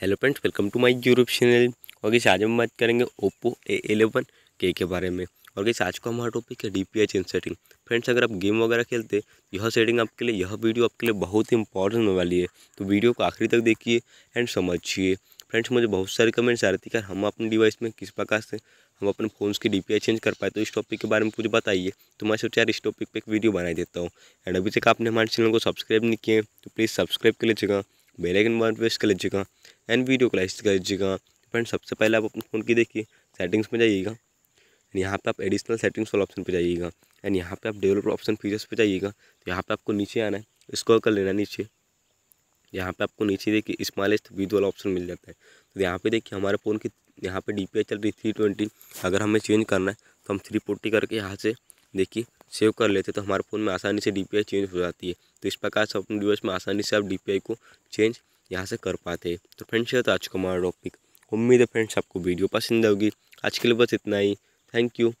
hello friends welcome to my YouTube channel और इस आज हम बात करेंगे ओप्पो ए एलेवन के के बारे में और इस आज का हमारा टॉपिक है D P in setting friends अगर आप गेम वगैरह खेलते हैं यह सेटिंग आपके लिए यह वीडियो आपके लिए बहुत ही इंपॉर्टेंट होने वाली है तो वीडियो को आखिरी तक देखिए एंड समझिए फ्रेंड्स मुझे बहुत सारे कमेंट्स आ रहे थे कि हम अपने डिवाइस में किस प्रकार से हम अपने फ़ोन की डी चेंज कर पाए तो इस टॉपिक के बारे में कुछ बताइए तो मैं सोचा यार इस टॉपिक पर एक वीडियो बनाई देता हूँ एंड अभी तक आपने हमारे चैनल को सब्सक्राइब नहीं किए तो प्लीज़ सब्सक्राइब कर लीजिएगा आइकन बटन प्रेस कर लीजिएगा एंड वीडियो को लाइक कर लीजिएगा फ्रेंड सबसे पहले आप अपने फ़ोन की देखिए सेटिंग्स में जाइएगा एंड यहाँ पे आप एडिशनल सेटिंग्स वाला ऑप्शन पे जाइएगा एंड यहाँ पे आप डेवलपर ऑप्शन फीचर्स पे जाइएगा तो यहाँ पे आपको नीचे आना है स्क्रॉल कर लेना नीचे यहाँ पे आपको नीचे देखिए स्मॉलेस्ट वीडियो वाला ऑप्शन मिल जाता है तो यहाँ पे देखिए हमारे फ़ोन की यहाँ पे डी चल रही थ्री ट्वेंटी अगर हमें चेंज करना है तो हम थ्री फोर्टी करके यहाँ से देखिए सेव कर लेते हैं तो हमारे फ़ोन में आसानी से डी चेंज हो जाती है तो इस प्रकार से अपने डिवाइस में आसानी से आप डी को चेंज यहाँ से कर पाते हैं तो फ्रेंड्स ये तो आज का हमारा टॉपिक उम्मीद है फ्रेंड्स आपको वीडियो पसंद आएगी आज के लिए बस इतना ही थैंक यू